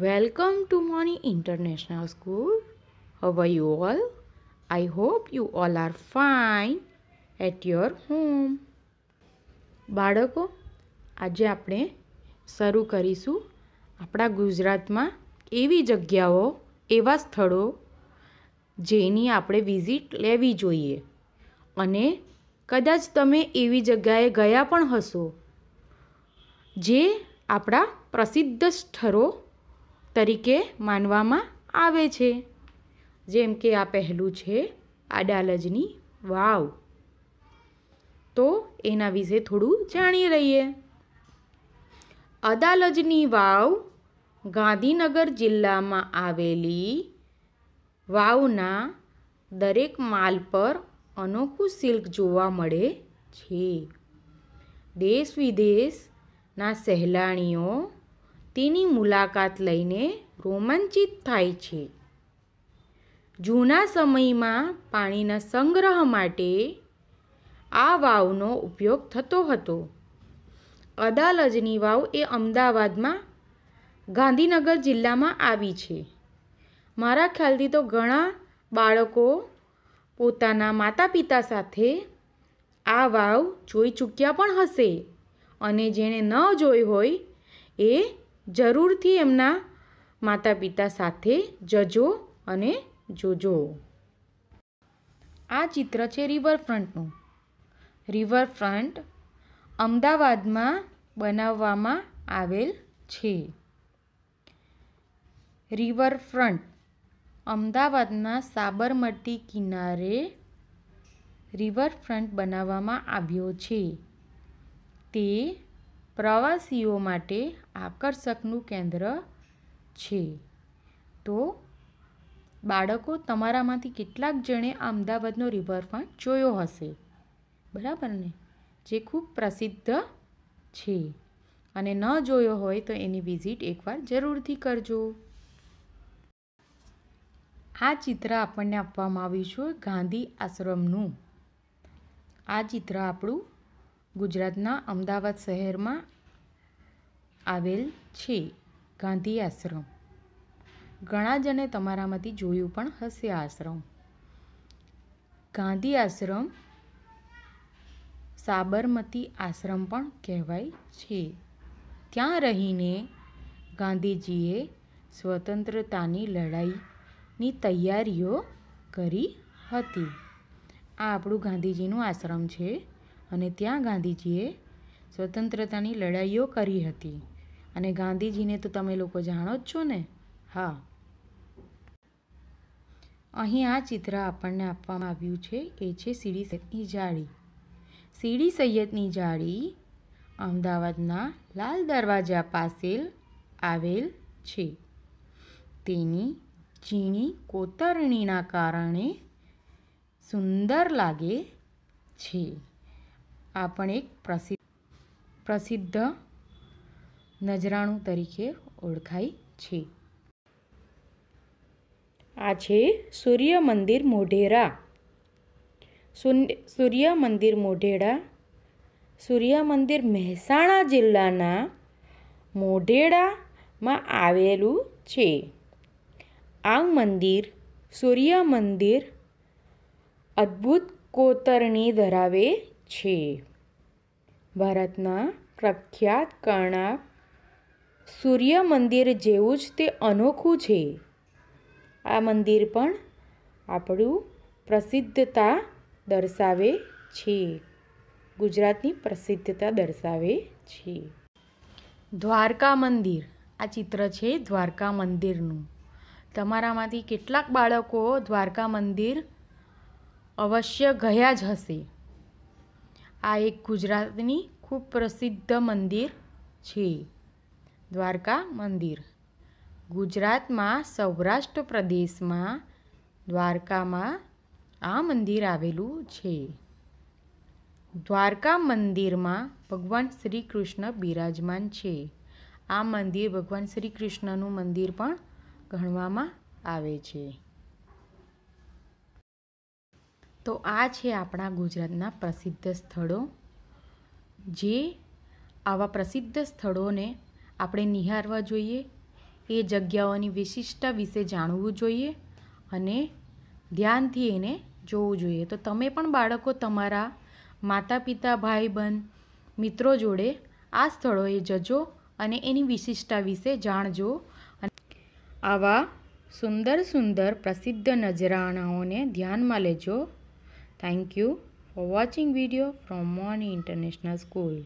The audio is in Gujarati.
Welcome to Moni international school how you all I hope you all are fine at your home બાળકો આજે આપણે શરૂ કરીશું આપણા ગુજરાતમાં એવી જગ્યાઓ એવા સ્થળો જેની આપણે વિઝિટ લેવી જોઈએ અને કદાચ તમે એવી જગ્યાએ ગયા પણ હશો જે આપણા પ્રસિદ્ધ સ્થળો તરીકે માનવામાં આવે છે જેમ કે આ પહેલું છે આડાલજની વાવ તો એના વિશે થોડું જાણી રહીએ અદાલજની વાવ ગાંધીનગર જિલ્લામાં આવેલી વાવના દરેક માલ પર અનોખું સિલ્ક જોવા મળે છે દેશ વિદેશના સહેલાણીઓ તેની મુલાકાત લઈને રોમાંચિત થાય છે જૂના સમયમાં પાણીના સંગ્રહ માટે આ વાવનો ઉપયોગ થતો હતો અદાલજની વાવ એ અમદાવાદમાં ગાંધીનગર જિલ્લામાં આવી છે મારા ખ્યાલથી તો ઘણા બાળકો પોતાના માતા પિતા સાથે આ વાવ જોઈ ચૂક્યા પણ હશે અને જેણે ન જોઈ હોય એ જરૂરથી એમના માતા પિતા સાથે જજો અને જોજો આ ચિત્ર છે રિવરફ્રન્ટનું રિવરફ્રન્ટ અમદાવાદમાં બનાવવામાં આવેલ છે રિવરફ્રન્ટ અમદાવાદના સાબરમતી કિનારે રિવરફ્રન્ટ બનાવવામાં આવ્યો છે તે પ્રવાસીઓ માટે આકર્ષકનું કેન્દ્ર છે તો બાળકો તમારામાંથી કેટલાક જણે આ અમદાવાદનો રિવરફ્રન્ટ જોયો હશે બરાબર ને જે ખૂબ પ્રસિદ્ધ છે અને ન જોયો હોય તો એની વિઝિટ એકવાર જરૂરથી કરજો આ ચિત્ર આપણને આપવામાં આવ્યું છે ગાંધી આશ્રમનું આ ચિત્ર આપણું ગુજરાતના અમદાવાદ શહેરમાં આવેલ છે ગાંધી આશ્રમ ઘણા જણે તમારામાંથી જોયું પણ હશે આશ્રમ ગાંધી આશ્રમ સાબરમતી આશ્રમ પણ કહેવાય છે ત્યાં રહીને ગાંધીજીએ સ્વતંત્રતાની લડાઈની તૈયારીઓ કરી હતી આ આપણું ગાંધીજીનું આશ્રમ છે અને ત્યાં ગાંધીજીએ સ્વતંત્રતાની લડાઈઓ કરી હતી અને ગાંધીજીને તો તમે લોકો જાણો જ છો ને હા અહીં આ ચિત્ર આપણને આપવામાં આવ્યું છે એ છે સીડી સૈયદની જાળી સીડી સૈયદની જાળી અમદાવાદના લાલ દરવાજા પાસે આવેલ છે તેની ઝીણી કોતરણીના કારણે સુંદર લાગે છે આ પણ એક પ્રસિદ્ધ પ્રસિદ્ધ નજરાણું તરીકે ઓળખાય છે આ છે સૂર્ય મંદિર મોઢેરા સૂર્ય મંદિર મોઢેરા સૂર્ય મંદિર મહેસાણા જિલ્લાના મોઢેરામાં આવેલું છે આ મંદિર સૂર્ય મંદિર અદ્ભુત કોતરણી ધરાવે છે ભારતના પ્રખ્યાત કર્ણાક સૂર્ય મંદિર જેવું જ તે અનોખું છે આ મંદિર પણ આપણું પ્રસિદ્ધતા દર્શાવે છે ગુજરાતની પ્રસિદ્ધતા દર્શાવે છે દ્વારકા મંદિર આ ચિત્ર છે દ્વારકા મંદિરનું તમારામાંથી કેટલાક બાળકો દ્વારકા મંદિર અવશ્ય ગયા જ હશે આ એક ગુજરાતની ખૂબ પ્રસિદ્ધ મંદિર છે દ્વારકા મંદિર ગુજરાતમાં સૌરાષ્ટ્ર પ્રદેશમાં દ્વારકામાં આ મંદિર આવેલું છે દ્વારકા મંદિરમાં ભગવાન શ્રી કૃષ્ણ બિરાજમાન છે આ મંદિર ભગવાન શ્રી કૃષ્ણનું મંદિર પણ ગણવામાં આવે છે તો આ છે આપણા ગુજરાતના પ્રસિદ્ધ સ્થળો જે આવા પ્રસિદ્ધ સ્થળોને આપણે નિહારવા જોઈએ એ જગ્યાઓની વિશિષ્ટતા વિશે જાણવું જોઈએ અને ધ્યાનથી એને જોવું જોઈએ તો તમે પણ બાળકો તમારા માતા પિતા ભાઈ બહેન મિત્રો જોડે આ સ્થળોએ જજો અને એની વિશિષ્ટતા વિશે જાણજો આવા સુંદર સુંદર પ્રસિદ્ધ નજરાણાઓને ધ્યાનમાં લેજો Thank you for watching video from Moni International School.